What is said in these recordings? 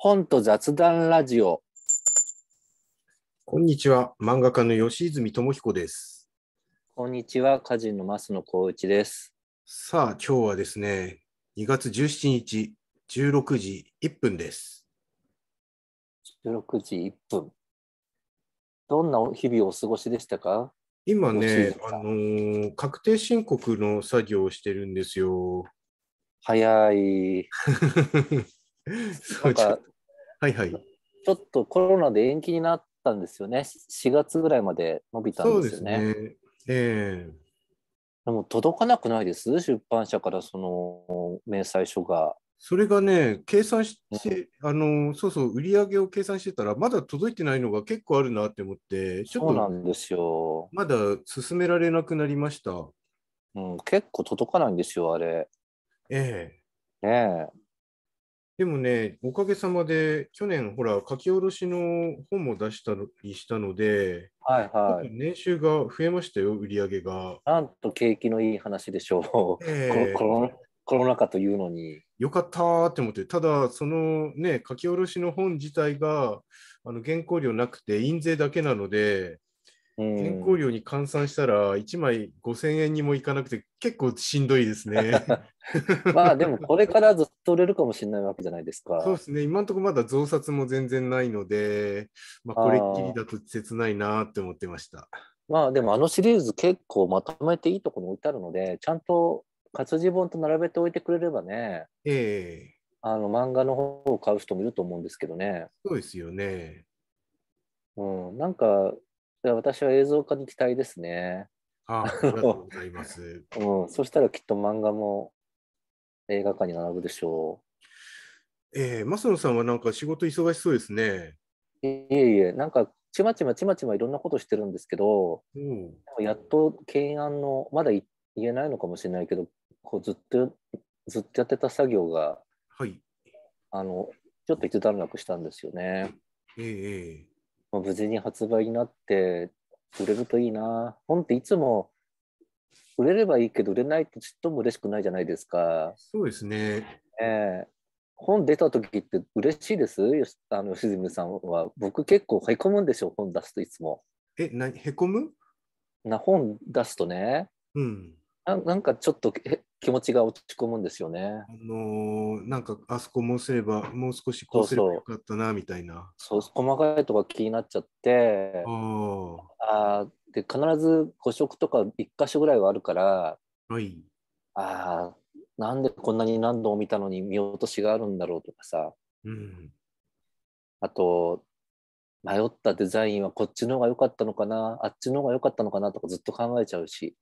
本と雑談ラジオ。こんにちは、漫画家の吉泉智彦です。こんにちは、歌人の増野光一です。さあ、今日はですね、2月17日、16時1分です。16時1分。どんな日々をお過ごしでしたか今ね、あのー、確定申告の作業をしてるんですよ。早い。そうかはいはい、ちょっとコロナで延期になったんですよね、4月ぐらいまで伸びたんですよね。ねえー、でも届かなくないです、出版社からその明細書が。それがね、計算して、あのそうそう、売り上げを計算してたら、まだ届いてないのが結構あるなって思って、ちょっとそうなんですよまだ進められなくなりました。うん、結構届かないんですよ、あれ。ええー。ねえ。でもね、おかげさまで、去年、ほら、書き下ろしの本も出したりしたので、はいはい、年収が増えましたよ、売り上げが。なんと景気のいい話でしょう、えー、コロコロナ禍というのに。よかったって思って、ただ、そのね、書き下ろしの本自体があの原稿料なくて、印税だけなので、原稿料に換算したら1枚5000円にもいかなくて結構しんどいですね。まあでもこれからずっと売れるかもしれないわけじゃないですか。そうですね、今のところまだ増刷も全然ないので、まあ、これっきりだと切ないなって思ってました。まあでもあのシリーズ結構まとめていいところに置いてあるので、ちゃんと活字本と並べておいてくれればね、ええー、あの漫画の方を買う人もいると思うんですけどね。そうですよね。うん、なんか私は映像化に期待ですね。あありがとうございます、うん。そしたらきっと漫画も映画化に並ぶでしょう。えー、増野さんはなんか仕事忙しそうですね。いえいえ、なんかちまちまちまちまいろんなことしてるんですけど、うん、やっと懸案の、まだ言えないのかもしれないけど、こうずっとずっとやってた作業が、はい、あのちょっと一段落したんですよね。ええーまあ、無事に発売になって売れるといいな本っていつも売れればいいけど売れないってちっとも嬉しくないじゃないですかそうですねええー、本出た時って嬉しいですあの吉住さんは僕結構へこむんでしょう本出すといつもえなへこむな本出すとねうんなんかちょっと気持ちが落ち込むんですよね。あのー、なんかあそこもすればもう少しこうすればよかったなみたいな。そう細かいとこ気になっちゃってあで必ず5色とか1箇所ぐらいはあるから、はい、あなんでこんなに何度も見たのに見落としがあるんだろうとかさ、うん、あと迷ったデザインはこっちの方が良かったのかなあっちの方が良かったのかなとかずっと考えちゃうし。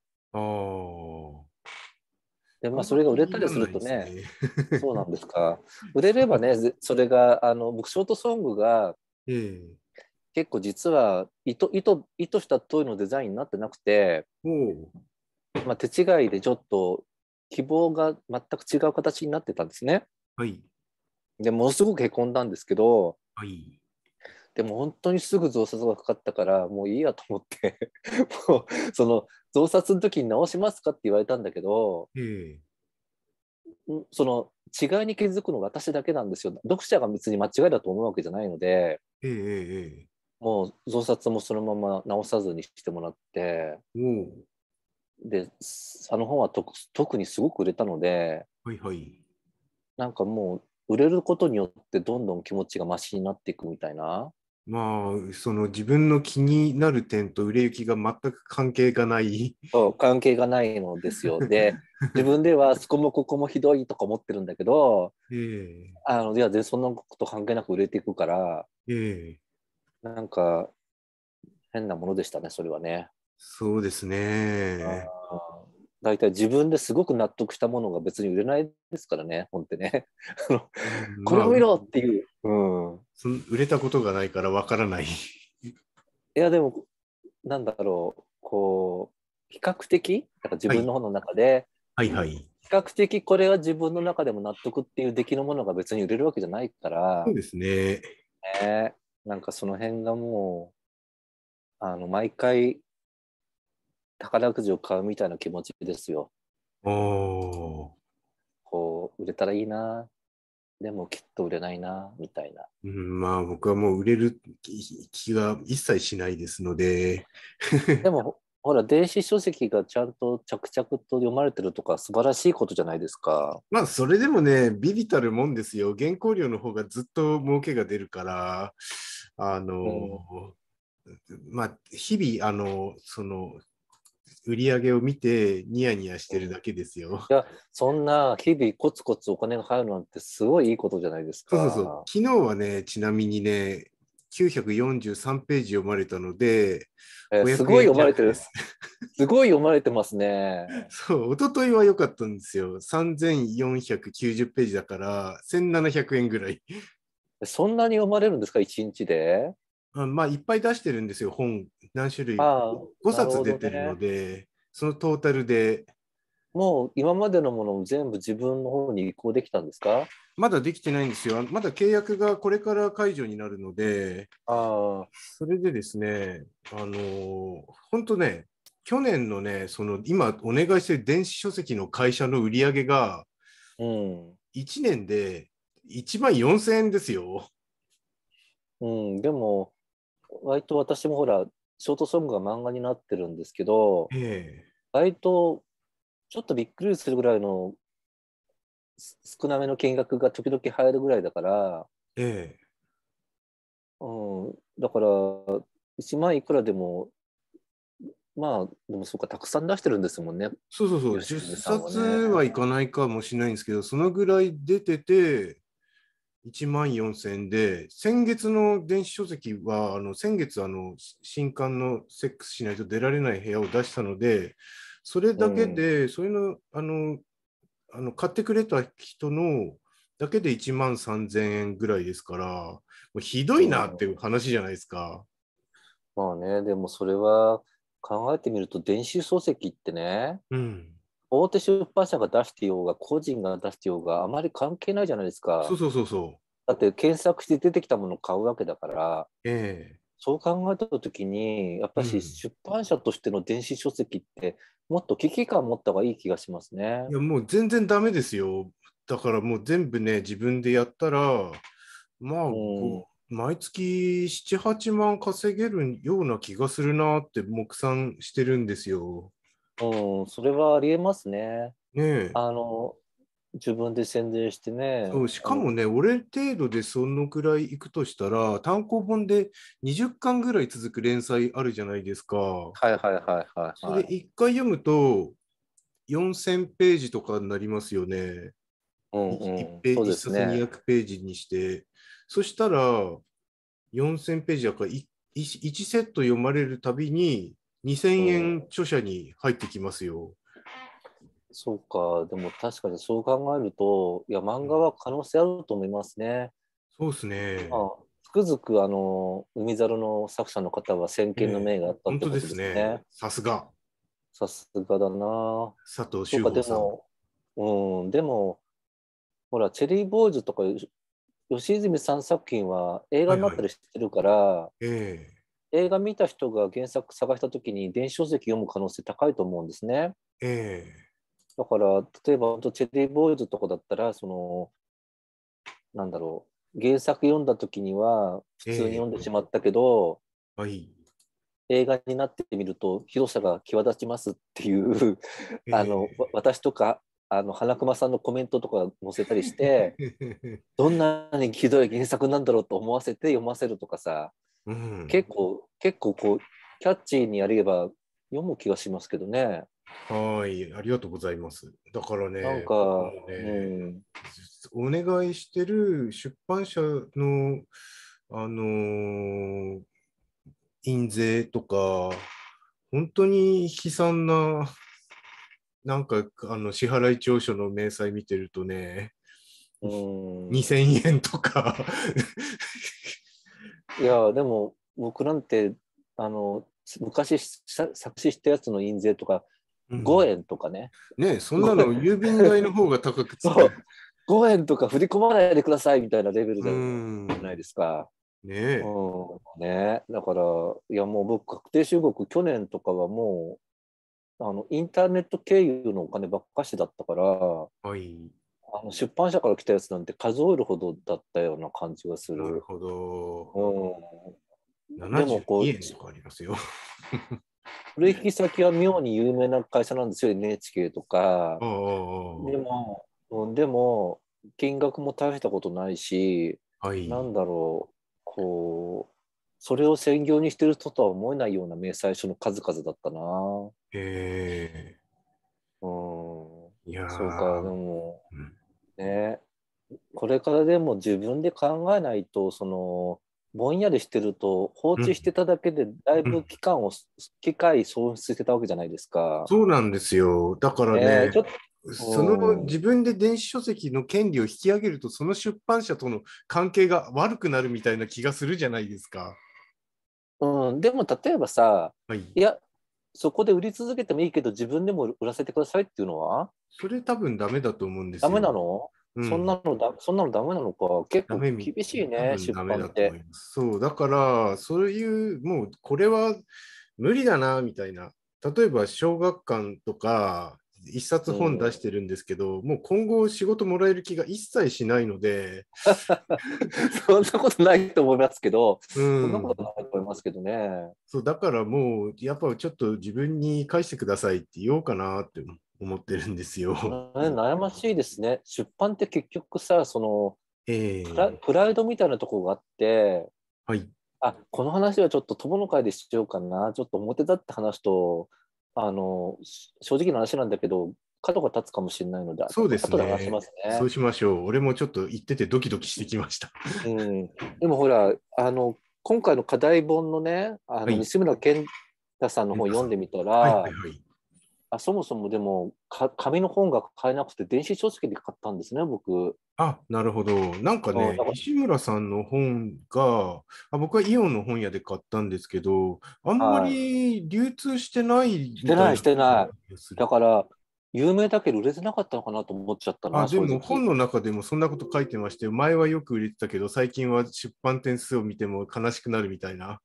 でまあ、それが売れたりするとね、ね そうなんですか。売れればね、それが、あの僕、ショートソングが、えー、結構実は意図意図意図した通りのデザインになってなくて、まあ、手違いでちょっと希望が全く違う形になってたんですね。はい、でものすごくへこんだんですけど、はい、でも本当にすぐ増刷がかかったからもういいやと思って もうその増刷の時に直しますかって言われたんだけど、えー、その違いに気づくの私だけなんですよ読者が別に間違いだと思うわけじゃないので、えー、もう増刷もそのまま直さずにしてもらって、うん、であの本は特にすごく売れたので、はいはい、なんかもう売れることによってどんどん気持ちがましになっていくみたいな。まあ、その自分の気になる点と売れ行きが全く関係がない。そう関係がないのですよ。で、自分ではそこもここもひどいとか思ってるんだけど、えー、あのいや、全然そんなこと関係なく売れていくから、えー、なんか変なものでしたね、それはね。そうですね。大体自分ですごく納得したものが別に売れないですからね、本ってね。これを見ろっていう。うん、売れたことがないからわからない。いや、でも、なんだろう、こう、比較的、だから自分の方の中で、はい、はい、はい、比較的これは自分の中でも納得っていう出来のものが別に売れるわけじゃないから。そうですね。ねなんかその辺がもう、あの毎回宝くじを買うみたいな気持ちですよ。おこう売れたらいいなでもきっと売れないなみたいな、うん、まあ僕はもう売れる気が一切しないですのででもほら電子書籍がちゃんと着々と読まれてるとか素晴らしいことじゃないですかまあそれでもねビビたるもんですよ原稿料の方がずっと儲けが出るからあの、うんまあ、日々あのその売り上げを見てニヤニヤしてるだけですよ。いや、そんな日々コツコツお金が入るなんてすごいいいことじゃないですか。そうそうそう。昨日はね、ちなみにね、943ページ読まれたので、えー、すごい読まれてる。すごい読まれてますね。そう、一昨日は良かったんですよ。3490ページだから、1700円ぐらい。そんなに読まれるんですか、1日で。うんまあ、いっぱい出してるんですよ、本、何種類。5冊出てるので、ね、そのトータルで。もう今までのものも全部自分の方に移行できたんですかまだできてないんですよ。まだ契約がこれから解除になるので、あそれでですね、あの本当ね、去年のね、その今お願いしてる電子書籍の会社の売り上げが、うん、1年で1万4000円ですよ。うん、でも、割と私もほら、ショートソングが漫画になってるんですけど、えー、割とちょっとびっくりするぐらいの少なめの見学が時々入るぐらいだから、ええー、うん、だから1万いくらでもまあでもそうかたくさん出してるんですもんね。そうそうそう、ね、10冊はいかないかもしれないんですけどそのぐらい出てて1万4000円で、先月の電子書籍は、あの先月あの、新刊のセックスしないと出られない部屋を出したので、それだけで、それのあのあの買ってくれた人のだけで1万3000円ぐらいですから、もうひどいなっていう話じゃないですか。うん、まあね、でもそれは考えてみると、電子書籍ってね、うん、大手出版社が出してようが、個人が出してようが、あまり関係ないじゃないですか。そうそうそうそう。だって検索して出てきたものを買うわけだから、ええー、そう考えた時に、やっぱり出版社としての電子書籍って、うん、もっと危機感を持った方がいい気がしますね。いや、もう全然だめですよ。だからもう全部ね、自分でやったら、まあ、うん、毎月7、8万稼げるような気がするなって、目算してるんですよ。うん、それはありえますね。ねあの自分で宣伝してね。そうしかもね、俺程度でそのくらいいくとしたら、単行本で20巻ぐらい続く連載あるじゃないですか。はいはいはいはい、それ1回読むと、4000ページとかになりますよね。うんうん、1, ページ200ページにして。そ、したら、4000ページだから1、1セット読まれるたびに、2000円著者に入ってきますよ。そうか、でも確かにそう考えると、いや、漫画は可能性あると思いますね。そうですね。まあ、つくづく、あの、海猿の作者の方は先見の明があったってことですね。ねさすが、さすがだな。佐藤修吾さん。でも、うん、でも、ほら、チェリーボーイズとか、吉泉さん作品は映画になったりしてるから、はいはい、ええー映画見た人が原作探した時に電子書籍読む可能性高いと思うんですね。えー、だから例えばチェリーボーイズとかだったらそのなんだろう原作読んだ時には普通に読んでしまったけど、えー、はい、映画になってみると広さが際立ちますっていうあの、えー、私とかあの花熊さんのコメントとか載せたりして どんなにひどい原作なんだろうと思わせて読ませるとかさ結構結構こうキャッチーにやれば読む気がしますけどね。はい、ありがとうございます。だからね、なんか、ねうん、お願いしてる出版社の、あのー、印税とか、本当に悲惨な、なんかあの支払い調書の明細見てるとね、うん2000円とかいやでも僕なんてあの昔作詞したやつの印税とか5円とかね。うん、ねそんなの郵便代の方が高くつ5円とか振り込まないでくださいみたいなレベルじゃないですか。ねうん、ねだからいやもう僕確定申告去年とかはもうあのインターネット経由のお金ばっかしだったから、はい、あの出版社から来たやつなんて数えるほどだったような感じがする。なるほど。うん、72円とかありますよ。取引先は妙に有名な会社なんですよ、NHK とか。でも、でも金額も大したことないし、はい、なんだろう、こう、それを専業にしてる人とは思えないような明細書の数々だったな。へえ。うん。いやそうか、でも、うん、ねこれからでも自分で考えないとそのぼんやりしてると放置してただけでだいぶ期間を、うん、機会損失してたわけじゃないですか。そうなんですよだからね、ねその自分で電子書籍の権利を引き上げるとその出版社との関係が悪くなるみたいな気がするじゃないですか。うん、でも例えばさ、はい、いやそこで売り続けてもいいけど、自分でも売らせてくださいっていうのはそれ多分ダメだと思うんですよ。ダメなの、うん、そんなのだ、そんなのダメなのか。結構厳しいね、出版って。そう、だから、そういう、もうこれは無理だな、みたいな。例えば小学館とか、一冊本出してるんですけど、もう今後仕事もらえる気が一切しないので。そんなことないと思いますけど、うん、そんなことないと思いますけどね。そう、だからもう、やっぱちょっと自分に返してくださいって言おうかなって思ってるんですよ。悩ましいですね。出版って結局さ、その、えー、プライドみたいなところがあって、はい。あこの話はちょっと友の会でしようかな、ちょっと表立った話とあの正直な話なんだけど、角が立つかもしれないので、そうですね。話しますねそうしましょう。俺もちょっと言っててドキドキしてきました。うん、でもほら、あの今回の課題本のね、あの、はい、西村健太さんの本読んでみたら、はいはいはい、あそもそもでもか紙の本が買えなくて電子書籍で買ったんですね、僕。あなるほど。なんかね、西村さんの本があ、僕はイオンの本屋で買ったんですけど、あんまり流通してないいな、はい、してない、してない。だから、有名だけど売れてなかったのかなと思っちゃったな。でも本の中でもそんなこと書いてまして、前はよく売れてたけど、最近は出版点数を見ても悲しくなるみたいな。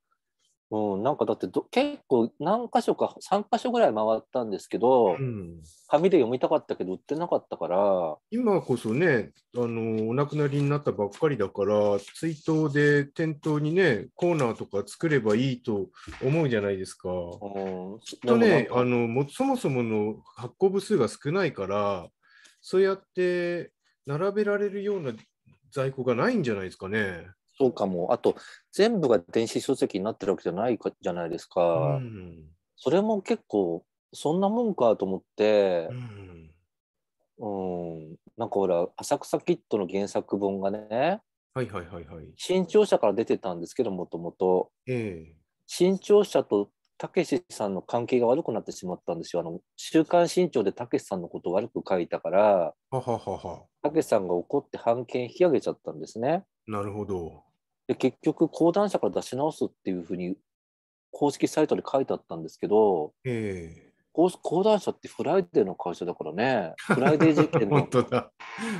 うん、なんかだって結構何箇所か3箇所ぐらい回ったんですけど、うん、紙で読みたかったけど売ってなかったから今こそねあのお亡くなりになったばっかりだから追悼で店頭にねコーナーとか作ればいいと思うじゃないですか、うん、きっとねあのもそもそもの発行部数が少ないからそうやって並べられるような在庫がないんじゃないですかね。そうかも。あと、全部が電子書籍になってるわけじゃないじゃないですか。うん、それも結構、そんなもんかと思って、うん、うん、なんかほら、浅草キッドの原作本がね、はいはいはいはい。新潮社から出てたんですけど、もともと。新潮社とたけしさんの関係が悪くなってしまったんですよ。あの週刊新潮でたけしさんのことを悪く書いたから、たけしさんが怒って判件引き上げちゃったんですね。なるほど。で結局講談社から出し直すっていうふうに公式サイトで書いてあったんですけど、えー、講談社ってフライデーの会社だからねフライデー事件の 本当だ、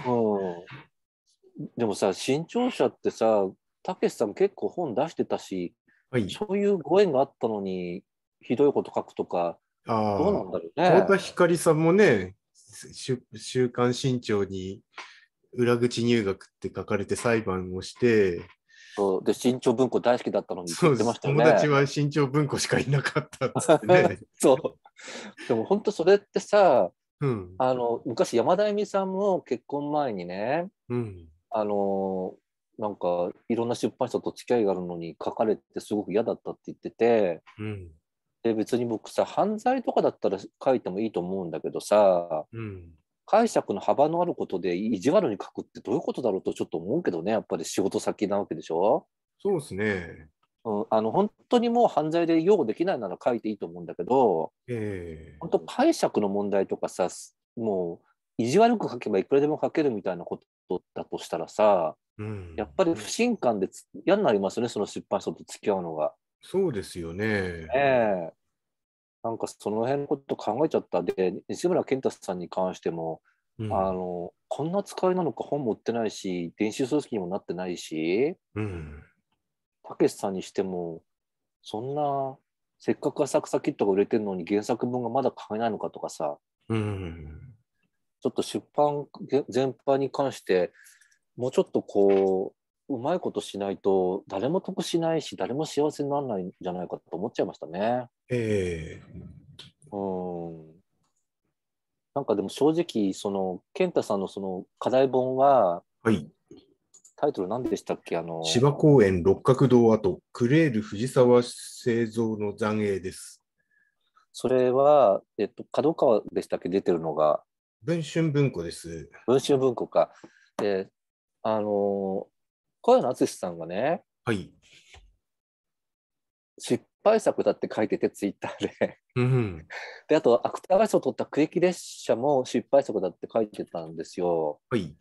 うん、でもさ新潮社ってさたけしさん結構本出してたし、はい、そういうご縁があったのにひどいこと書くとかあどうなんだろうね太田光さんもね「週刊新潮」に裏口入学って書かれて裁判をしてそうで新潮文庫大好きだったのに、ね、友達は新潮文庫しかいなかったっってね そうでも本当それってさ、うん、あの昔山田恵美さんも結婚前にね、うん、あのなんかいろんな出版社と付き合いがあるのに書かれてすごく嫌だったって言ってて、うん、で別に僕さ犯罪とかだったら書いてもいいと思うんだけどさ、うん、解釈の幅のあることで意地悪に書くってどういうことだろうとちょっと思うけどねやっぱり仕事先なわけでしょそうですね、うん、あの本当にもう犯罪で擁護できないなら書いていいと思うんだけど、えー、本当解釈の問題とかさもう意地悪く書けばいくらでも書けるみたいなことだとしたらさ、うん、やっぱり不信感で嫌になりますよねその出版社と付き合うのが。そうですよね。えー、なんかその辺のこと考えちゃったで西村健太さんに関しても、うん、あのこんな使いなのか本も売ってないし電子書籍にもなってないし、うん、たけしさんにしてもそんなせっかく浅草キットが売れてるのに原作本がまだ買えないのかとかさ、うん、ちょっと出版全般に関してもうちょっとこう、うまいことしないと誰も得しないし誰も幸せにならないんじゃないかと思っちゃいましたね。えー、うんなんかでも正直その健太さんのその課題本は、はい、タイトル何でしたっけあの芝公園六角堂跡クレール藤沢製造の残影です。それは、えっと、角川でしたっけ出てるのが文春文庫です。文春文庫か。で、あの小山敦さんはね、はい、失敗作だって書いてて、ツイッターでで、あと、芥川賞を取った区域列車も失敗作だって書いてたんですよ。はい、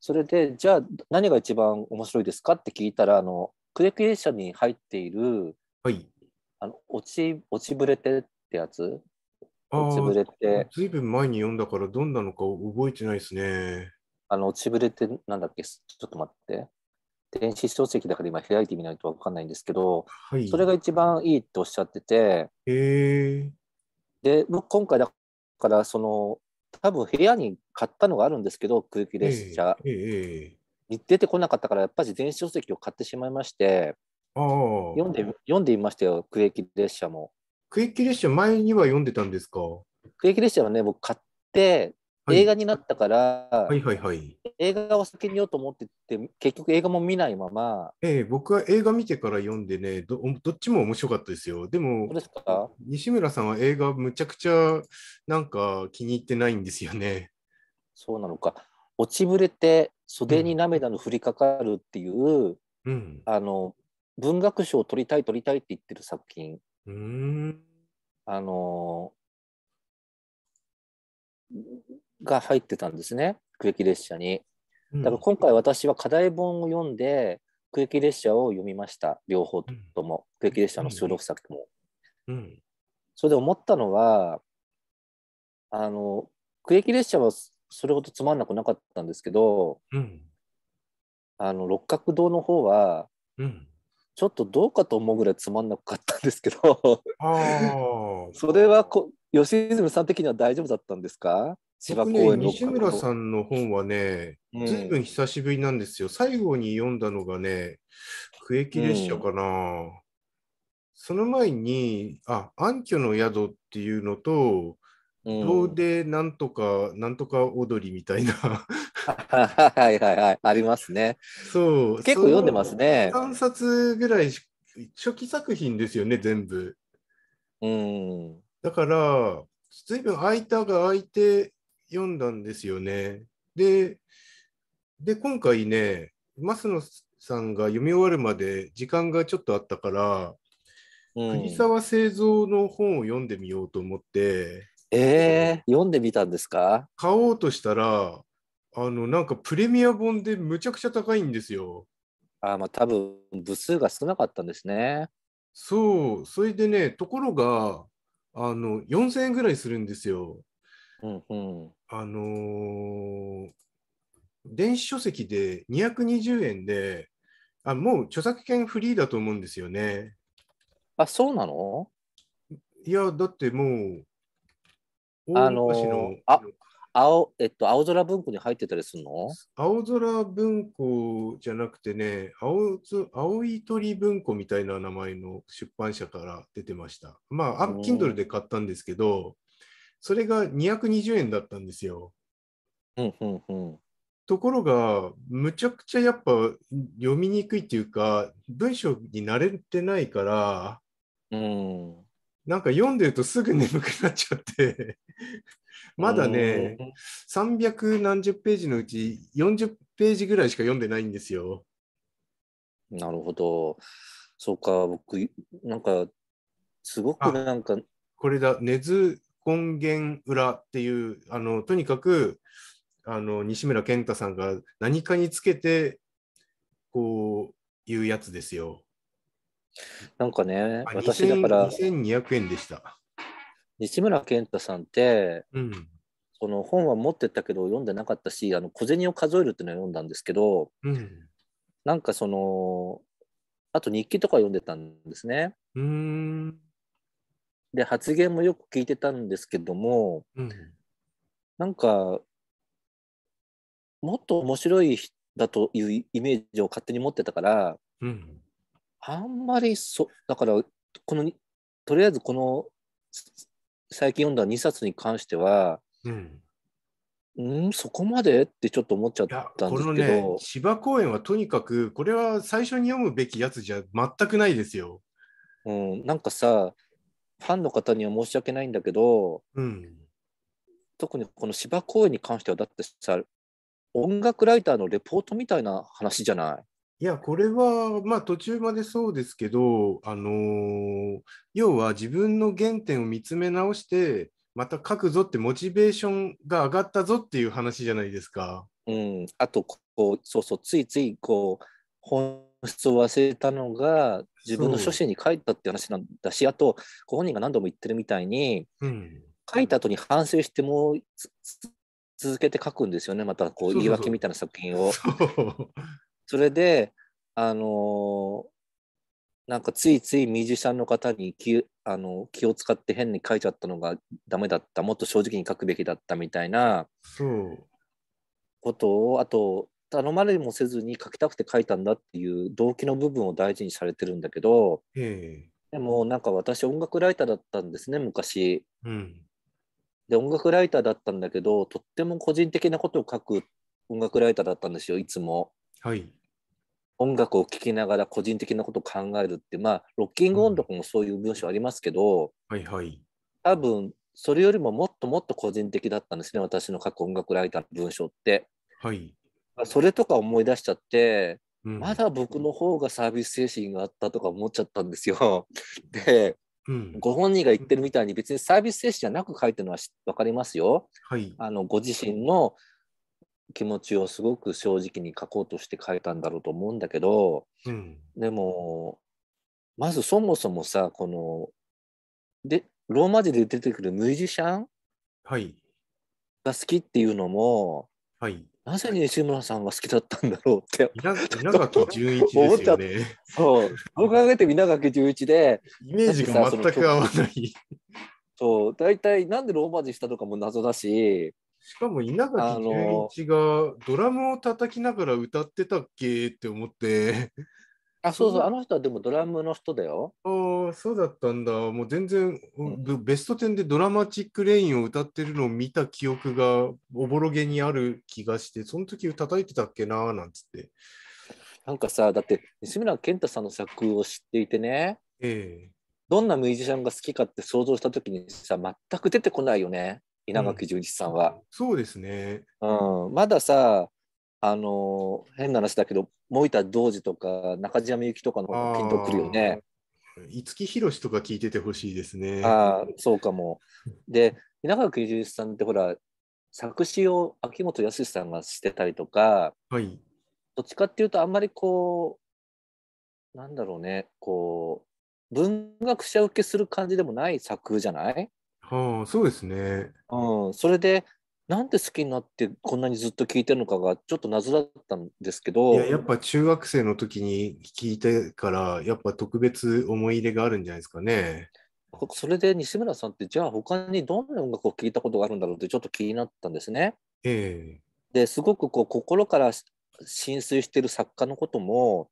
それで、じゃあ、何が一番面白いですかって聞いたら、あの区域列車に入っている、はい、あの落ち落ちぶれてってやつ。落ちぶれて。ずいぶん前に読んだから、どんなのか覚えてないですね。あの、落ちぶれて、なんだっけ、ちょっと待って。電子書籍だから今開いてみないと分かんないんですけど、はい、それが一番いいっておっしゃってて、で僕今回だからその多分部屋に買ったのがあるんですけど空気列車に出てこなかったからやっぱり電子書籍を買ってしまいまして読んで読んでみましたよ空気列車も。空気列車前には読んでたんですか空域列車はね僕買って映画になったから、はいはいはい、映画を先に読ようと思ってて、結局映画も見ないまま。ええー、僕は映画見てから読んでねど、どっちも面白かったですよ。でも、ですか西村さんは映画むちゃくちゃなんか気に入ってないんですよね。そうなのか。落ちぶれて袖に涙の降りかかるっていう、うん、あの文学賞を取りたい取りたいって言ってる作品。うんあのが入ってたんですね区域列車に。だから今回私は課題本を読んで区域列車を読みました両方とも、区域列車の収録作も。うんそれで思ったのはあの区域列車はそれほどつまんなくなかったんですけど、うん、あの六角堂の方は、うん、ちょっとどうかと思うぐらいつまんなかったんですけど それはこ吉住さん的には大丈夫だったんですかね、西村さんの本はね、ずいぶん久しぶりなんですよ。最後に読んだのがね、区域列車かな。うん、その前に、あ、暗渠の宿っていうのと、どうで、なんとか、なんとか踊りみたいな。はいはいはい、ありますね。そう。結構読んでますね。3冊ぐらい、初期作品ですよね、全部。うん。だから、ずいぶん空いたが空いて読んだんですよね。で、で今回ね、増野さんが読み終わるまで時間がちょっとあったから、うん、国沢製造の本を読んでみようと思って。えー、読んでみたんですか買おうとしたら、あのなんかプレミア本でむちゃくちゃ高いんですよ。あまあ多分部数が少なかったんですね。そう、それでね、ところが、あの4000円ぐらいするんですよ。うんうん、あのー、電子書籍で220円であ、もう著作権フリーだと思うんですよね。あ、そうなのいや、だってもう、あの青、えっと、青空文庫に入ってたりするの青空文庫じゃなくてね、青青い鳥文庫みたいな名前の出版社から出てました。まあ、あ Kindle で買ったんですけど、それが220円だったんですよ。うんうんうん、ところが、むちゃくちゃやっぱ読みにくいっていうか、文章に慣れてないから、うん、なんか読んでるとすぐ眠くなっちゃって まだね、300何十ページのうち40ページぐらいしか読んでないんですよ。なるほど。そうか、僕、なんか、すごくなんか。これだ、根津根源裏っていう、あのとにかくあの西村健太さんが何かにつけて、こういうやつですよ。なんかね、私だから。2200円でした。西村健太さんって、うん、その本は持ってったけど読んでなかったし、あの小銭を数えるっていうのを読んだんですけど、うん、なんかその、あと日記とか読んでたんですね。うんで、発言もよく聞いてたんですけども、うん、なんか、もっと面白いだというイメージを勝手に持ってたから、うんあんまりそ、だから、この、とりあえずこの、最近読んだ2冊に関しては、うん、ん、そこまでってちょっと思っちゃったんですけど。このね、芝公園はとにかく、これは最初に読むべきやつじゃ全くないですよ。うん、なんかさ、ファンの方には申し訳ないんだけど、うん、特にこの芝公園に関しては、だってさ、音楽ライターのレポートみたいな話じゃない。いや、これは、まあ、途中までそうですけど、あのー要は自分の原点を見つめ直して、また書くぞってモチベーションが上がったぞっていう話じゃないですか。うん、あとこうそうそうついついこう本質を忘れたのが自分の書心に書いたって話なんだしあとご本人が何度も言ってるみたいに、うん、書いた後に反省しても続けて書くんですよねまたこう言い訳みたいな作品を。そうそれで、あのなんかついついミュージシャンの方に気あの気を使って変に書いちゃったのがダメだったもっと正直に書くべきだったみたいなことをあと頼まれもせずに書きたくて書いたんだっていう動機の部分を大事にされてるんだけどでもなんか私音楽ライターだったんですね昔。うん、で音楽ライターだったんだけどとっても個人的なことを書く音楽ライターだったんですよいつも。はい、音楽を聴きながら個人的なことを考えるってまあロッキング音読とかもそういう文章ありますけど、はいはい、多分それよりももっともっと個人的だったんですね私の書く音楽ライターの文章って。はい、それとか思い出しちゃって、うん、まだ僕の方がサービス精神があったとか思っちゃったんですよ。で、うん、ご本人が言ってるみたいに別にサービス精神じゃなく書いてるのは分かりますよ。はい、あのご自身の気持ちをすごく正直に書こうとして書いたんだろうと思うんだけど、うん、でもまずそもそもさこのでローマ字で出てくるミュージシャン、はい、が好きっていうのも、はい、なぜ西村さんが好きだったんだろうって。稲垣純一ですよね。そう。僕が挙げて稲垣純一で。イメージが全く合わない。そう。大体なんでローマ字したとかも謎だし。しかも稲垣潤一がドラムを叩きながら歌ってたっけって思って。あ、そうそう、あの人はでもドラムの人だよ。ああ、そうだったんだ。もう全然、うん、ベスト10でドラマチックレインを歌ってるのを見た記憶がおぼろげにある気がして、その時叩いてたっけななんつって。なんかさ、だって西村健太さんの作を知っていてね、ええ、どんなミュージシャンが好きかって想像した時にさ、全く出てこないよね。稲垣潤一さんは、うん、そうですね、うん、まださあの変な話だけど森田童子とか中島みゆきとかのピンとくるよね五木ひろしとか聞いててほしいですねああそうかもで稲垣潤一さんってほら作詞を秋元康さんがしてたりとか、はい、どっちかっていうとあんまりこうなんだろうねこう文学者受けする感じでもない作じゃないはあ、そうですね。うん、それでなんで好きになってこんなにずっと聞いてるのかがちょっと謎だったんですけどいややっぱ中学生の時に聞いてからやっぱ特別思い入れがあるんじゃないですかね。それで西村さんってじゃあ他にどんな音楽を聴いたことがあるんだろうってちょっと気になったんですね。えー、ですごくこう心から浸水してる作家のことも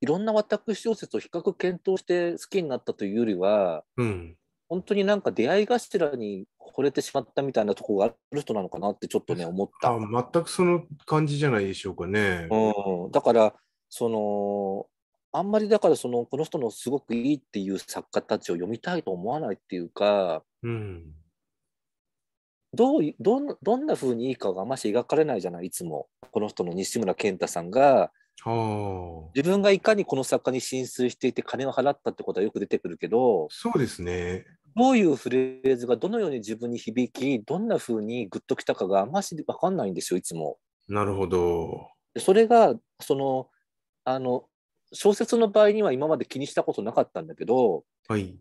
いろんな私小説を比較検討して好きになったというよりは、うん、本当になんか出会い頭に惚れてしまったみたいなとこがある人なのかなってちょっとね思ったあ全くその感じじゃないでしょうかね、うん、だからそのあんまりだからそのこの人のすごくいいっていう作家たちを読みたいと思わないっていうか、うん、どうどどんなふうにいいかがあまし描かれないじゃないいつもこの人の西村健太さんが自分がいかにこの作家に浸水していて金を払ったってことはよく出てくるけどそうですねどういうフレーズがどのように自分に響き、どんなふうにグッときたかがあんまし分かんないんですよ、いつも。なるほど。それが、その、あの、小説の場合には今まで気にしたことなかったんだけど、はい、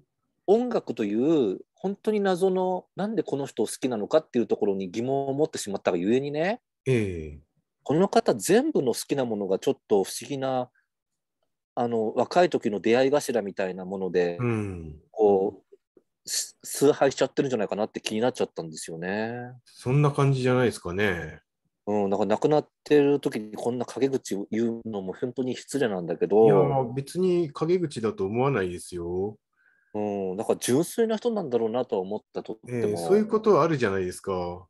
音楽という本当に謎のなんでこの人を好きなのかっていうところに疑問を持ってしまったがゆえにね、えー、この方全部の好きなものがちょっと不思議なあの若い時の出会い頭みたいなもので、うん、こ崇拝しちゃってるんじゃないかなって気になっちゃったんですよね。そんな感じじゃないですかね。うん、なんか亡くなってる時にこんな陰口を言うのも本当に失礼なんだけど。いや、別に陰口だと思わないですよ。うん、なんか純粋な人なんだろうなとは思ったとっても、えー、そういうことはあるじゃないですか。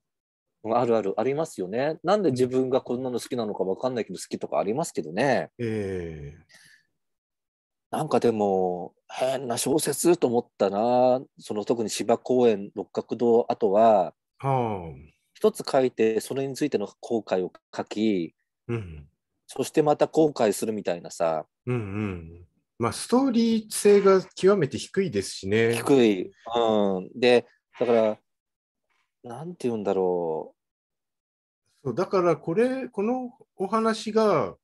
あるある、ありますよね。なんで自分がこんなの好きなのか分かんないけど、好きとかありますけどね。えー、なんかでも変な小説と思ったなその特に芝公園六角堂あとは一つ書いてそれについての後悔を書き、うん、そしてまた後悔するみたいなさ、うんうんまあ、ストーリー性が極めて低いですしね。低い、うん、でだからなんて言うんだろうそうだからこれこのお話が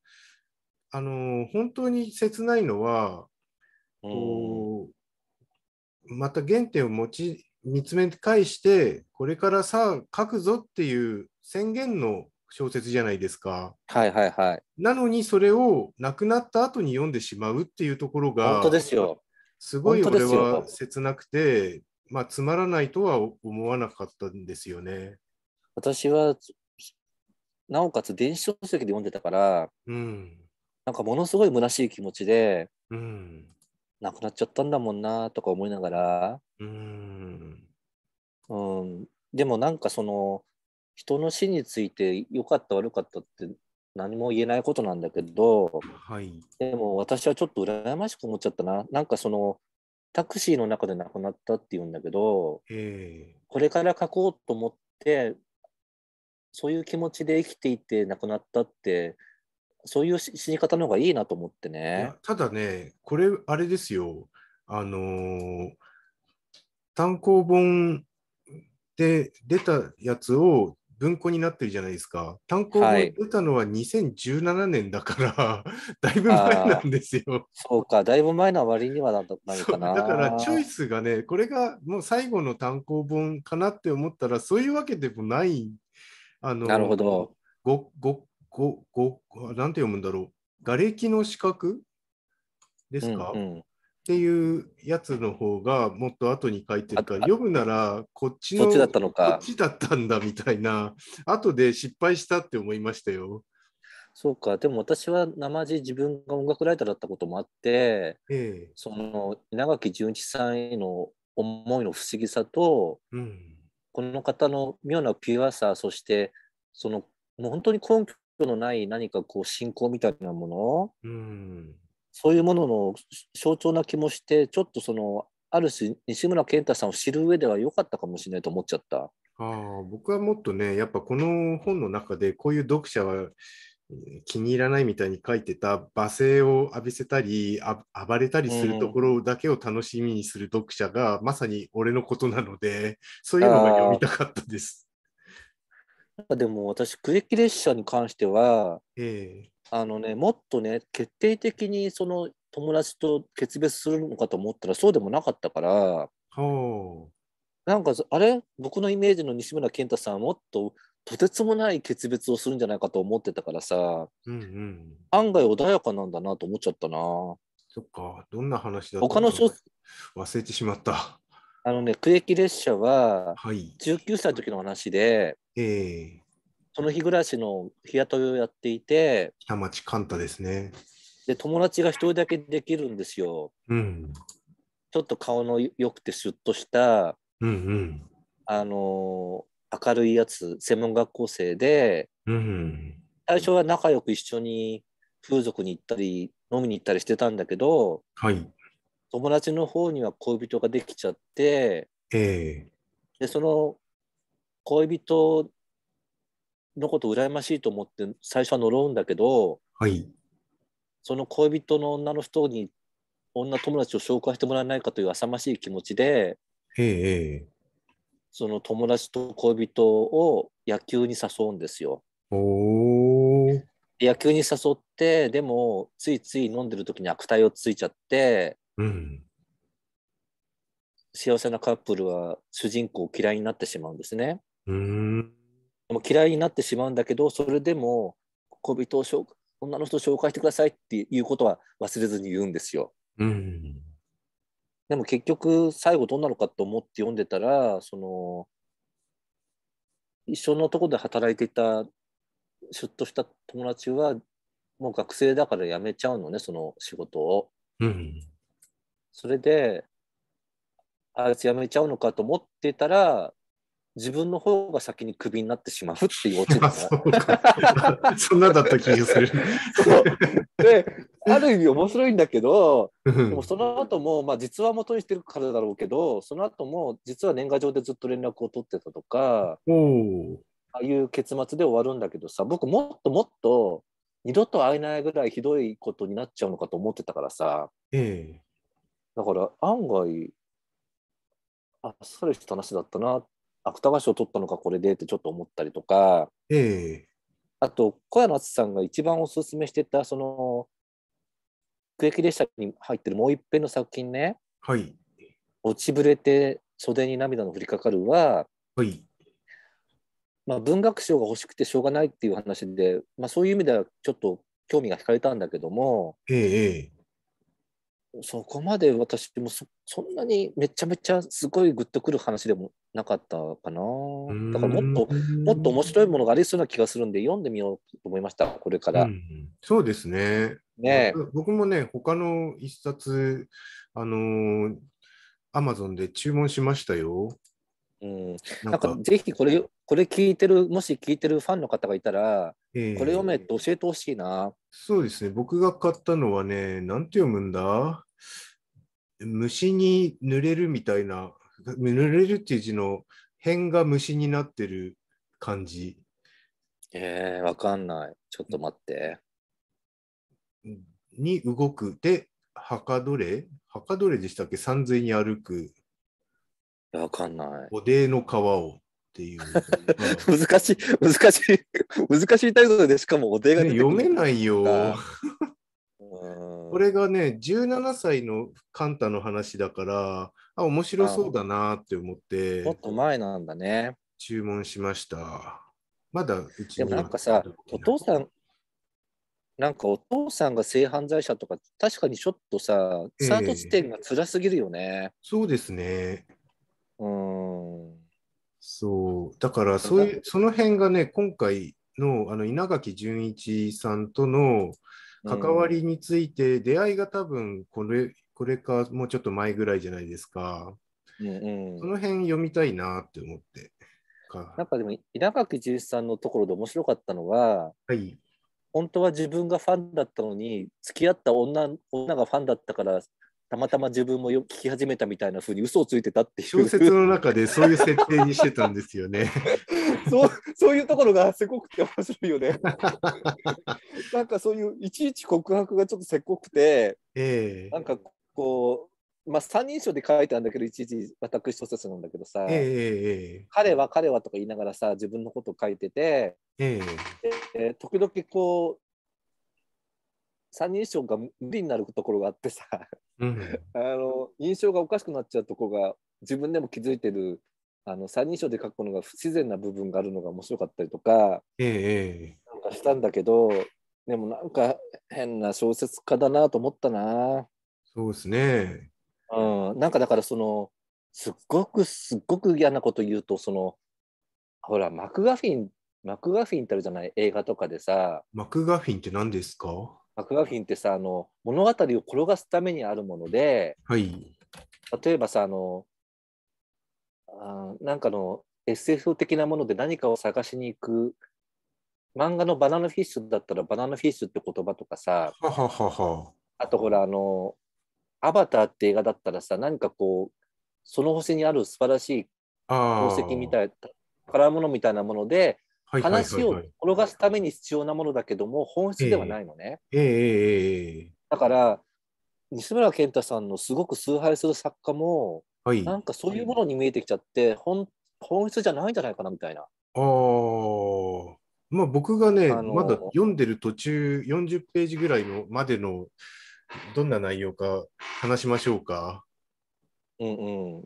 あの本当に切ないのは、また原点を持ち見つめ返してこれからさあ書くぞっていう宣言の小説じゃないですか。はいはいはい。なのにそれを亡くなった後に読んでしまうっていうところが本当ですよ。すごい俺は切なくて、まあ、つまらないとは思わなかったんですよね。私はなおかつ電子書籍で読んでたから、うん、なんかものすごい虚しい気持ちで、うん、亡くなっちゃったんだもんなとか思いながら、うん、うん、でもなんかその人の死について良かった悪かったって何も言えないことなんだけど、はい、でも私はちょっと羨ましく思っちゃったななんかそのタクシーの中で亡くなったっていうんだけどこれから書こうと思ってそういう気持ちで生きていて亡くなったってそういう死に方の方がいいなと思ってね。ただね、これ、あれですよ、あのー、単行本で出たやつを文庫になってるじゃないですか。単行本出たのは2017年だから、はい、だいぶ前なんですよ。そうか、だいぶ前の割にはなのかな。だからチョイスがね、これがもう最後の単行本かなって思ったら、そういうわけでもない。あのなるほど。ごごごごなんて読むんだろう瓦礫の四角ですか、うんうんっていうやつの方がもっと後に書いてるから読むならこっちのこっちだったのかこっちだったんだみたいな 後で失敗したって思いましたよ。そうかでも私は生地自分が音楽ライターだったこともあって、ええ、その稲垣淳一さんへの思いの不思議さと、うん、この方の妙なピュアさそしてそのもう本当に根のない何かこう信仰みたいなもの、うん、そういうものの象徴な気もしてちょっとそのある種西村健太さんを知る上では良かったかもしれないと思っちゃった。あ僕はもっとねやっぱこの本の中でこういう読者は気に入らないみたいに書いてた罵声を浴びせたり暴れたりするところだけを楽しみにする読者が、うん、まさに俺のことなのでそういうのが読みたかったです。でも私、区域列車に関しては、えー、あのね、もっとね、決定的にその友達と決別するのかと思ったら、そうでもなかったから、なんか、あれ僕のイメージの西村健太さんはもっととてつもない決別をするんじゃないかと思ってたからさ、うんうん、案外穏やかなんだなと思っちゃったな。そっか、どんな話だった他の忘れてしまった。あのね、区域列車は19歳の時の話で、えー、その日暮らしの日雇いをやっていて、北町カンタですね。で、友達が1人だけできるんですよ。うん、ちょっと顔の良くてシュッとした、うんうん、あの明るいやつ、専門学校生で、うんうん、最初は仲良く一緒に風俗に行ったり、飲みに行ったりしてたんだけど、はい、友達の方には恋人ができちゃって、えー、でその恋人のこと羨ましいと思って最初は呪うんだけど、はい、その恋人の女の人に女友達を紹介してもらえないかという浅ましい気持ちで、ええ、その友達と恋人を野球に誘うんですよ。野球に誘ってでもついつい飲んでる時に悪態をついちゃって、うん、幸せなカップルは主人公を嫌いになってしまうんですね。うんも嫌いになってしまうんだけどそれでも恋人を女の人を紹介してくださいっていうことは忘れずに言うんですよ。うん、でも結局最後どうなのかと思って読んでたらその一緒のとこで働いていたシュッとした友達はもう学生だから辞めちゃうのねその仕事を。うん、それであいつ辞めちゃうのかと思ってたら自分の方が先にクビになってしまうっていうオチです そ そんなだった気がするで、ある意味面白いんだけど、でもその後も、まあ実は元にしてるからだろうけど、その後も実は年賀状でずっと連絡を取ってたとか、ああいう結末で終わるんだけどさ、僕もっともっと二度と会えないぐらいひどいことになっちゃうのかと思ってたからさ、ええ、だから案外、あっさりした話だったなって。芥川賞取ったのかこれでってちょっと思ったりとか、えー、あと小山敦さんが一番おすすめしてたその「区役列車」に入ってるもう一遍の作品ね「はい、落ちぶれて袖に涙の降りかかるは」はいまあ、文学賞が欲しくてしょうがないっていう話で、まあ、そういう意味ではちょっと興味が惹かれたんだけども、えー、そこまで私もそんなにめちゃめちゃすごいグッとくる話でもなかったかなだからもっともっと面白いものがありそうな気がするんで読んでみようと思いましたこれから、うん、そうですねね僕もね他の一冊あのアマゾンで注文しましたようん、なんかぜひこれこれ聞いてるもし聞いてるファンの方がいたら、えー、これ読めって教えてほしいなそうですね僕が買ったのはね何て読むんだ虫に濡れるみたいな、濡れるっていう字の辺が虫になってる感じ。えー、わかんない。ちょっと待って。に動く。で、はかどれはかどれでしたっけ山水に歩く。わかんない。おでの皮をっていう。難しい、難しい、難しいタイトルで、しかもおでが、読めないよ。これがね、17歳のカンタの話だから、あ、面白そうだなって思って。もっと前なんだね。注文しました。まだうちでもなんかさ、お父さん、なんかお父さんが性犯罪者とか、確かにちょっとさ、スタート地点が辛すぎるよね。えー、そうですね。うん。そう、だからそういう、その辺がね、今回のあの稲垣潤一さんとの、関わりについて、出会いが多分これ、これかもうちょっと前ぐらいじゃないですか。うんうん、その辺読みたいなって思って。なんかでも稲垣十一さんのところで面白かったのは、はい、本当は自分がファンだったのに付き合った女女がファンだったからたまたま自分もよ聞き始めたみたいなふうに嘘をついてたっていう小説の中でそういう設定にしてたんですよね。そうそういうところがせこくて面白いよね。なんかそういういちいち告白がちょっとせこくて、えー、なんかこう、まあ、三人称で書いたんだけどいちいち私一説なんだけどさ、えー、彼は彼はとか言いながらさ自分のことを書いてて、えー、時々こう三人称が無理になるところがあってさ、うん、あの印象がおかしくなっちゃうとこが自分でも気づいてるあの三人称で書くのが不自然な部分があるのが面白かったりとか,、ええ、なんかしたんだけどでもなんか変な小説家だなと思ったな。そうですね、うん、なんかだからそのすっごくすっごく嫌なこと言うとそのほらマクガフィンマクガフィンってあるじゃない映画とかでさマクガフィンって何ですかマクガフィンってさあの物語を転がすためにあるもので、はい、例えばさあのあなんかの SF 的なもので何かを探しに行く漫画の「バナナフィッシュ」だったら「バナナフィッシュ」って言葉とかさあとほらあの「アバター」って映画だったらさ何かこうその星にある素晴らしい宝石みたい宝物みたいなもので話を転がすために必要なものだけども本質ではないのね。えー、えー、だから西村健太さんのすごく崇拝する作家もはい、なんかそういうものに見えてきちゃって本本質じゃないんじゃないかなみたいな。あまあ、僕がね、あのー、まだ読んでる途中40ページぐらいのまでのどんな内容か話しましょうか。うんう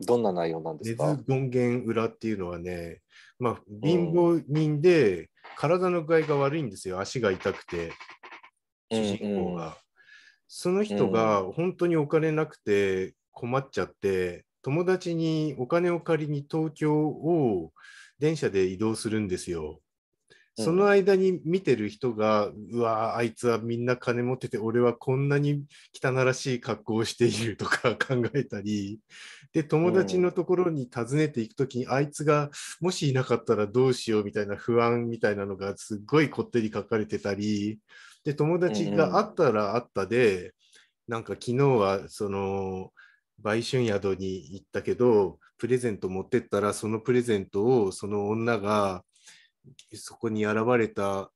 ん、どんな内容なんですか根源裏っていうのはね、まあ、貧乏人で体の具合が悪いんですよ、足が痛くて、主人公が。うんうん、その人が本当にお金なくて困っちゃって、友達にお金を借りに東京を電車で移動するんですよ。その間に見てる人が、うん、うわあいつはみんな金持ってて俺はこんなに汚らしい格好をしているとか 考えたりで友達のところに訪ねていく時に、うん、あいつがもしいなかったらどうしようみたいな不安みたいなのがすっごいこってり書かれてたりで友達があったらあったで、うん、なんか昨日はその売春宿に行ったけどプレゼント持ってったらそのプレゼントをその女がそこに現れた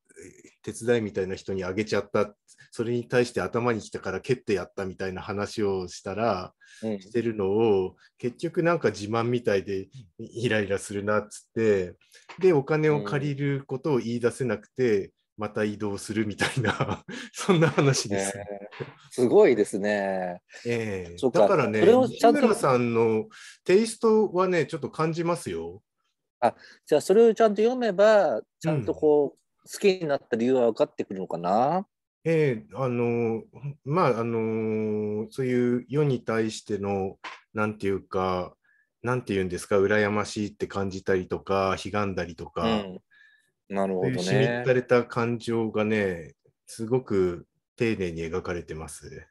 手伝いみたいな人にあげちゃったそれに対して頭にきたから蹴ってやったみたいな話をしたら、うん、してるのを結局なんか自慢みたいでイライラするなっつってでお金を借りることを言い出せなくて、また移動するみたいな そんな話です、えー、すごいですね。ええー、だからね、志村さんのテイストはね、ちょっと感じますよ。あじゃあ、それをちゃんと読めば、ちゃんとこう、うん、好きになった理由は分かってくるのかな。ええー、あの、まあ、あの、そういう世に対しての、なんていうか、なんていうんですか、羨ましいって感じたりとか、ひがんだりとか。うんなるほどね。しみったれた感情がね、すごく丁寧に描かれてます。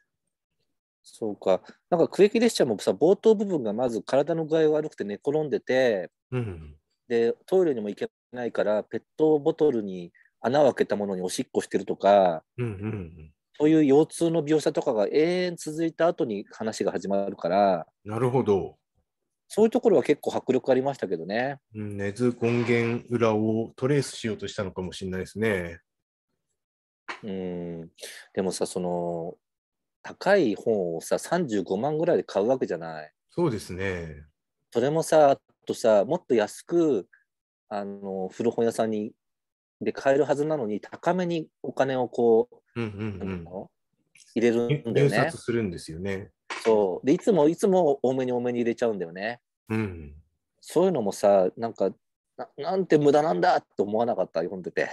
そうか。なんか、区域列車もさ、冒頭部分がまず体の具合悪くて寝転んでて、うん、で、トイレにも行けないから、ペットボトルに穴を開けたものにおしっこしてるとか、うんうん、そういう腰痛の描写とかが永遠続いた後に話が始まるから。なるほど。そういうところは結構迫力ありましたけどね。うん、根津権現裏をトレースしようとしたのかもしれないですね。うんでもさその高い本をさ35万ぐらいで買うわけじゃないそうですねそれもさあとさもっと安くあの古本屋さんにで買えるはずなのに高めにお金をこう,、うんうんうん、入れるんだよね入札するんですよねそうでいつもいつも多めに多めに入れちゃうんだよね。うん、そういうのもさなんかななんて無駄なんだと思わなかった読んでて。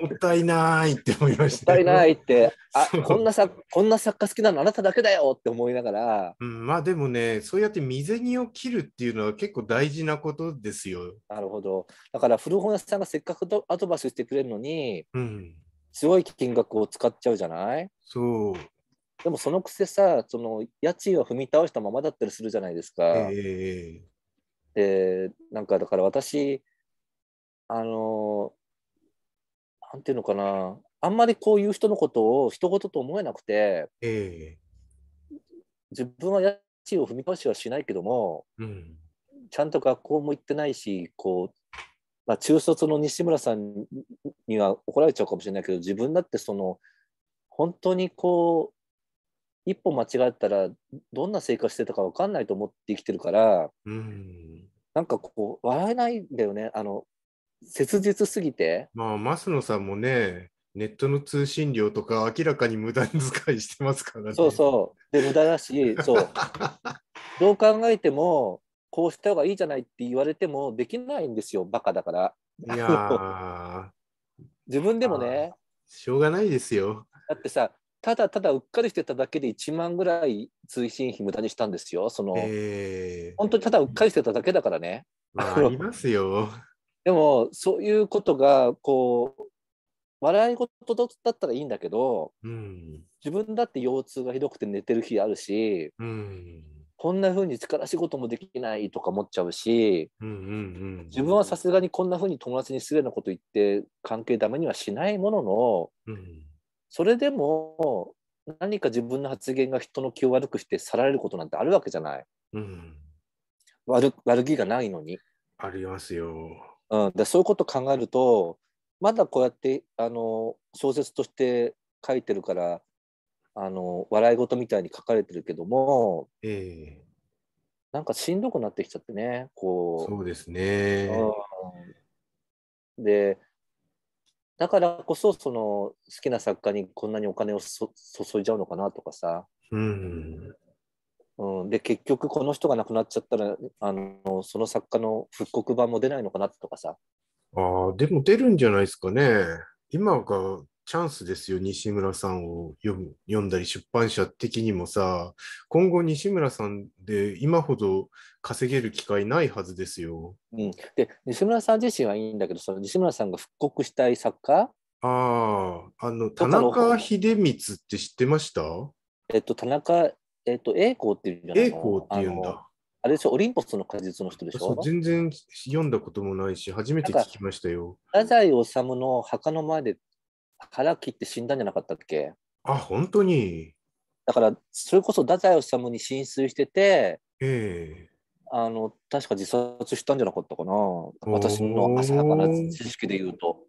もったいないって思いました、もったいないってあ こんなさこんな作家好きなのあなただけだよって思いながら、うん、まあでもねそうやって身銭を切るっていうのは結構大事なことですよ。なるほどだから古本屋さんがせっかくアドバイスしてくれるのに、うん、すごい金額を使っちゃうじゃないそうでもそのくせさその家賃を踏み倒したままだったりするじゃないですか。えー、でなんかだから私あのなんていうのかなあんまりこういう人のことを一事と思えなくて、えー、自分は家賃を踏み倒しはしないけども、うん、ちゃんと学校も行ってないしこうまあ、中卒の西村さんには怒られちゃうかもしれないけど自分だってその本当にこう、一歩間違ったらどんな生活してたか分かんないと思って生きてるから、うん、なんかこう笑えないんだよねあの切実すぎて。まあ増野さんもねネットの通信料とか明らかに無駄遣いしてますからね。そうそうで無駄だしそう どう考えてもこうした方がいいじゃないって言われてもできないんですよバカだから。いや 自分でもね。しょうがないですよ。だってさただただうっかりしてただけで1万ぐらい通信費無駄にしたんですよ。その、えー、本当にただうっかりしてただけだからね。まあ、ありますよ。でもそういうことがこう笑い事だったらいいんだけど、うん、自分だって腰痛がひどくて寝てる日あるし、うん、こんな風に力仕事もできないとか思っちゃうし、自分はさすがにこんな風に友達に失礼なこと言って関係ダメにはしないものの、うん、それでも何か自分の発言が人の気を悪くして去られることなんてあるわけじゃない。うん、悪悪気がないのに。ありますよ。うん、でそういうこと考えるとまだこうやってあの小説として書いてるからあの笑い事みたいに書かれてるけども、えー、なんかしんどくなってきちゃってねこうそうですね。うん、でだからこそその好きな作家にこんなにお金を注いじゃうのかなとかさ、うんうん、で結局この人が亡くなっちゃったらあのその作家の復刻版も出ないのかなとかさあでも出るんじゃないですかね今がチャンスですよ、西村さんを読む読んだり、出版社的にもさ、今後、西村さんで今ほど稼げる機会ないはずですよ。うん、で、西村さん自身はいいんだけど、その西村さんが復刻したい作家ああ、あの、田中秀光って知ってましたえっと、田中、えっと、栄光っていうんじゃない栄光っていうんだ。あれでしょ、オリンポスの果実の人でしょ全然読んだこともないし、初めて聞きましたよ。太宰治の墓の前で腹切って死んだんじゃなかったっけあ、本当に。だから、それこそ太宰治に浸水してて、えー、あの確か自殺したんじゃなかったかな、私の浅はかな知識で言うと。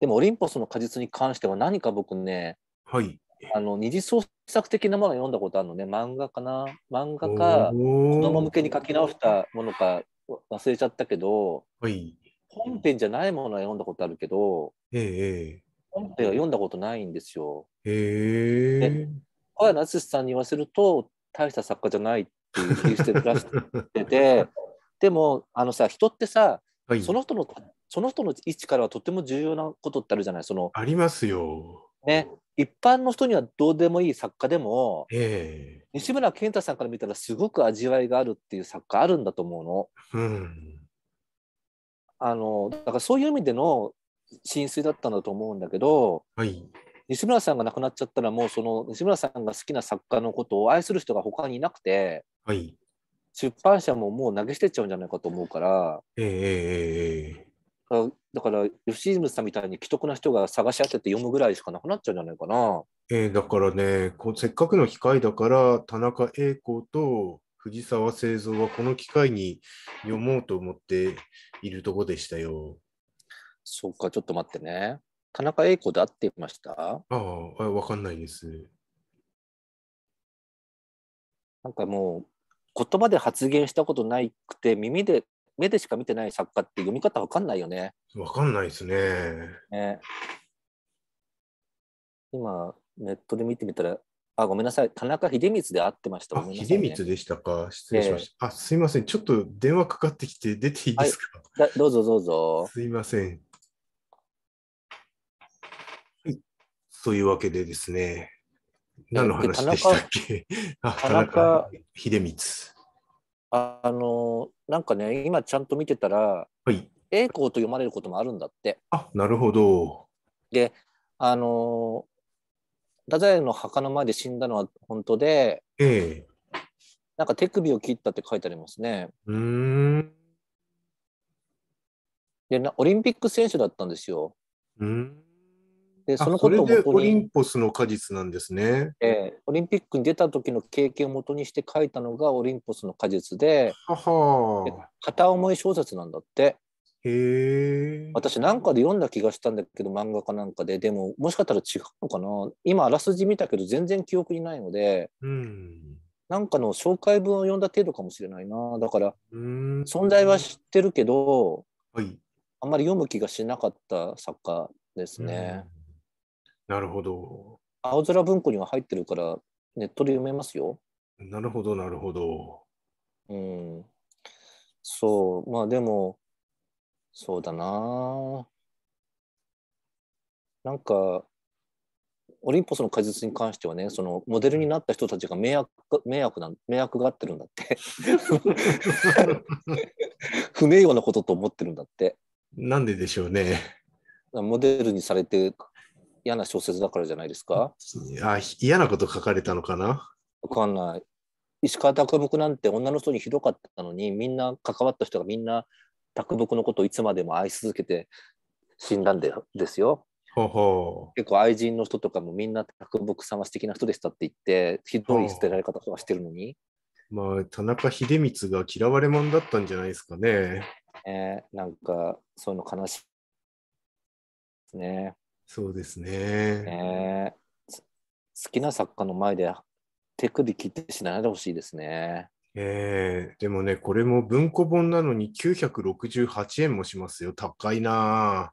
でも、オリンポスの果実に関しては、何か僕ね、はい、あの二次創作的なものを読んだことあるのね、漫画かな、漫画か、子供向けに書き直したものか忘れちゃったけど、はい、本編じゃないものは読んだことあるけど、ええ本編は読んだことないんですよ。へえ。小谷淳さんに言わせると大した作家じゃないっていう気してしてて でもあのさ人ってさ、はい、その人のその人の位置からはとても重要なことってあるじゃないそのありますよ。ね、一般の人にはどうでもいい作家でも、えー、西村健太さんから見たらすごく味わいがあるっていう作家あるんだと思うの。うん、あのだからそういう意味での浸水だったんだと思うんだけど、はい、西村さんが亡くなっちゃったらもうその西村さんが好きな作家のことを愛する人が他にいなくて、はい、出版社ももう投げ捨てちゃうんじゃないかと思うから、えー、だから吉泉さんみたいに既得な人が探し当てて読むぐらいしかなくなっちゃうんじゃないかな。えー、だからねこうせっかくの機会だから田中栄子と藤沢製造はこの機会に読もうと思っているとこでしたよ。そうか、ちょっと待ってね。田中英子で会っていましたああ、わかんないです。なんかもう、言葉で発言したことないくて、耳で、目でしか見てない作家って読み方わかんないよね。わかんないですね。ね今、ネットで見てみたら、あ、ごめんなさい。田中秀光で会ってました。ね、秀光でしたか。失礼しました、えー、あ、すいません。ちょっと電話かかってきて出ていいですか。はい、どうぞどうぞ。すいません。というわけでですね、何の話でしたっけ 田中秀光。あの、なんかね、今ちゃんと見てたら、はい、栄光と読まれることもあるんだって。あなるほど。で、あの、太宰の墓の前で死んだのは本当で、ええなんか手首を切ったって書いてありますね。うんでオリンピック選手だったんですよ。うんでそのことをオリンポスの果実なんですね、えー、オリンピックに出た時の経験をもとにして書いたのがオリンポスの果実では片思い小説なんだってへ私なんかで読んだ気がしたんだけど漫画かなんかででももしかしたら違うのかな今あらすじ見たけど全然記憶にないので、うん、なんかの紹介文を読んだ程度かもしれないなだから存在は知ってるけど、はい、あんまり読む気がしなかった作家ですね。なるほど。青空文庫には入ってるから、ネットで読めますよ。なるほど、なるほど。うん。そう、まあでも、そうだな。なんか、オリンポスの解説に関してはね、そのモデルになった人たちが迷惑迷惑な迷惑がってるんだって。不名誉なことと思ってるんだって。なんででしょうね。モデルにされて嫌な小説だからじゃないですかあ嫌なこと書かれたのかなわかんない。石川啄木なんて女の人にひどかったのにみんな関わった人がみんな啄木のことをいつまでも愛し続けて死んだんでですよ。ほうほう結構愛人の人とかもみんな卓木さんは素敵な人でしたって言ってひどい捨てられ方とかしてるのにまあ田中秀光が嫌われ者だったんじゃないですかねえー、なんかそういうの悲しいですねそうですね。好きな作家の前で手首切って死なないでほしいですね。えー、でもね、これも文庫本なのに968円もしますよ。高いな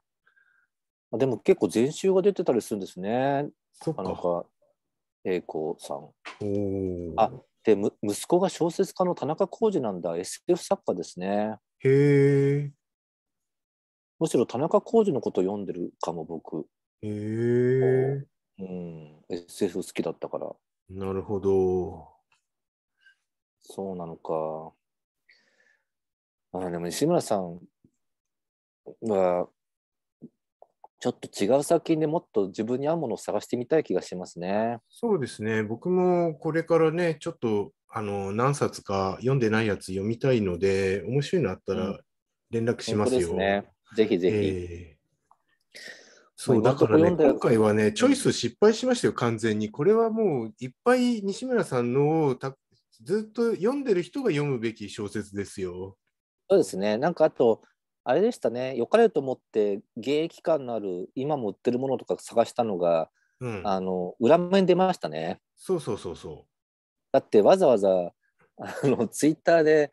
でも結構全集が出てたりするんですね。そっか。か栄光さん。おあでむ、息子が小説家の田中浩二なんだ。SF 作家ですね。へえ。むしろ田中浩二のことを読んでるかも、僕。へえー。うん、SF 好きだったから。なるほど。そうなのか。あでも西村さんはちょっと違う作品でもっと自分に合うものを探してみたい気がしますね。そうですね。僕もこれからね、ちょっとあの何冊か読んでないやつ読みたいので、面白いのあったら連絡しますよ。うん、すね。ぜひぜひ。えーそう、だからね、今回はね、チョイス失敗しましたよ、完全に。これはもう、いっぱい西村さんのずっと読んでる人が読むべき小説ですよ。そうですね、なんかあと、あれでしたね、よかれと思って、現役感のある、今も売ってるものとか探したのが、うん、あの裏面出ましたね。そうそうそうそう。だってわざわざあのツイッターで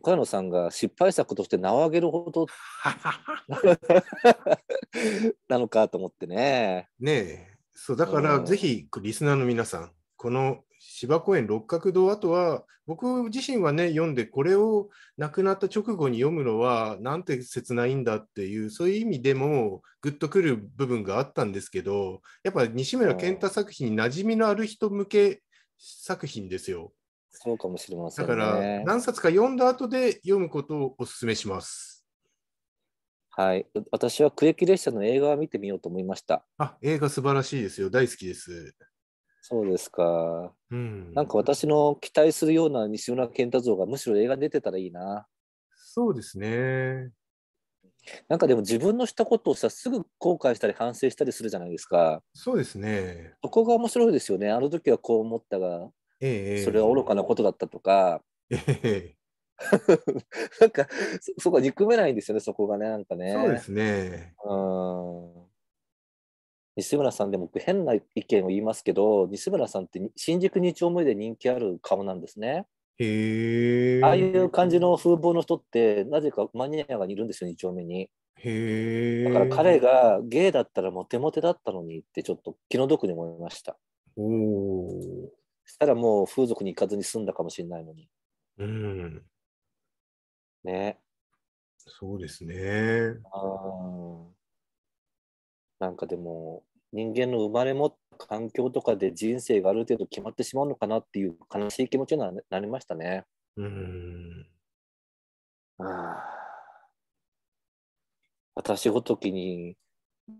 岡野さんが失敗作として名を上げるほど なのかと思ってね。ねえ、そうだから、ぜひリスナーの皆さん、この芝公園六角堂、あとは僕自身はね、読んで、これを亡くなった直後に読むのは、なんて切ないんだっていう、そういう意味でも、ぐっとくる部分があったんですけど、やっぱ西村健太作品に馴染みのある人向け作品ですよ。そうかもしれません、ね、だから何冊か読んだ後で読むことをお勧めします。はい、私は区域列車の映画を見てみようと思いました。あ、映画素晴らしいですよ。大好きです。そうですか。うん、なんか私の期待するような西村健太像がむしろ映画に出てたらいいな。そうですね。なんかでも自分のしたことをさすぐ後悔したり反省したりするじゃないですか。そうですね。そこが面白いですよね。あの時はこう思ったがええ、それは愚かなことだったとか、え、なんかそこは憎めないんですよねそこがねなんかねそうですねうん西村さんでも変な意見を言いますけど西村さんって新宿二丁目で人気ある顔なんですねへえああいう感じの風貌の人ってなぜかマニアがいるんですよ二丁目にへえだから彼がゲイだったらモテモテだったのにってちょっと気の毒に思いましたおおしたらもう風俗に行かずに済んだかもしれないのに。うん。ね。そうですね。あなんかでも、人間の生まれ持った環境とかで人生がある程度決まってしまうのかなっていう悲しい気持ちになりましたね。うん。あ私ごときに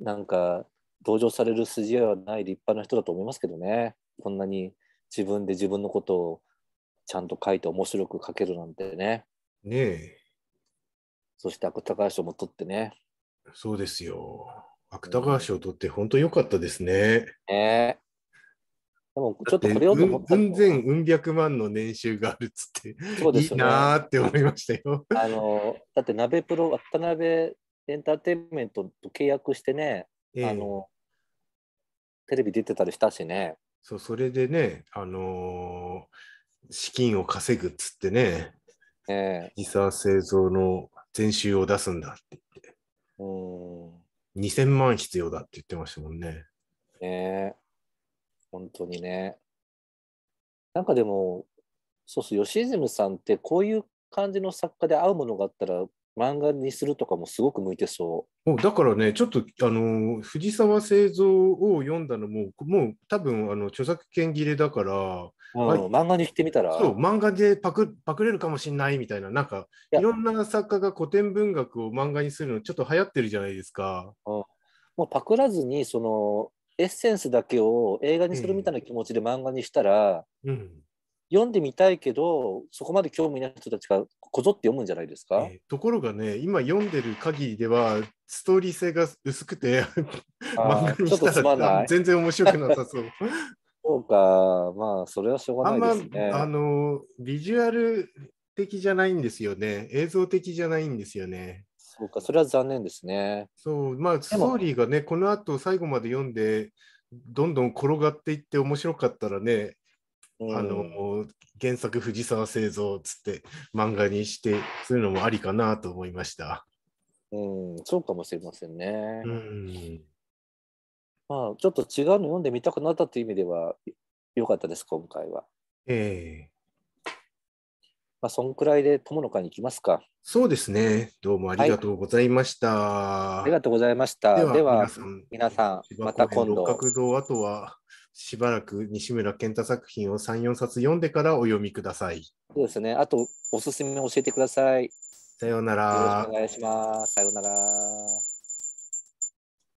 なんか同情される筋合いはない立派な人だと思いますけどね。こんなに自分で自分のことをちゃんと書いて面白く書けるなんてね。ねえ。そして芥川賞も取ってね。そうですよ。芥川賞取って本当良かったですね。ねえ。でもちょっとこれをと思ったうんうん百万の年収があるっつって、そうですね、いいなーって思いましたよ。あのだって鍋プロ、渡辺エンターテインメントと契約してね、えあのテレビ出てたりしたしね。そうそれでね、あのー、資金を稼ぐっつってね、えー、製造の全集を出すんだって言って、2000万必要だって言ってましたもんね。ねえ、本当にね。なんかでも、そうそう、吉泉さんってこういう感じの作家で合うものがあったら、漫画にするとかもすごく向いてそう。だからね、ちょっと、あの、藤沢製造を読んだのも、もう多分、あの、著作権切れだから、うん、漫画にしてみたら。そう、漫画でパクパクれるかもしんないみたいな、なんか、いろんな作家が古典文学を漫画にするの、ちょっと流行ってるじゃないですか。うん、もうパクらずに、その、エッセンスだけを映画にするみたいな気持ちで漫画にしたら、うん、うん読んでみたいけどそこまで興味ない人たちがこぞって読むんじゃないですか、えー、ところがね今読んでる限りではストーリー性が薄くて漫画にしたら全然面白くなさそう。そうか、まあ、それはしょうがないですね。あ、まあのビジュアル的じゃないんですよね。映像的じゃないんですよね。そうか、それは残念ですね。そう、まあ、ストーリーがね、この後最後まで読んで、どんどん転がっていって面白かったらね、あの、原作藤沢製造つって漫画にして、そういうのもありかなと思いました。うん、そうかもしれませんね。うん、まあ、ちょっと違うの読んでみたくなったという意味では、よかったです、今回は。ええー、まあ、そんくらいで友の会に行きますか。そうですね。どうもありがとうございました。はい、ありがとうございました。では、では皆さん、また今度。学堂あとはしばらく西村健太作品を3、4冊読んでからお読みください。そうですね。あと、おすすめ教えてください。さようなら。よろしくお願いします。さようなら。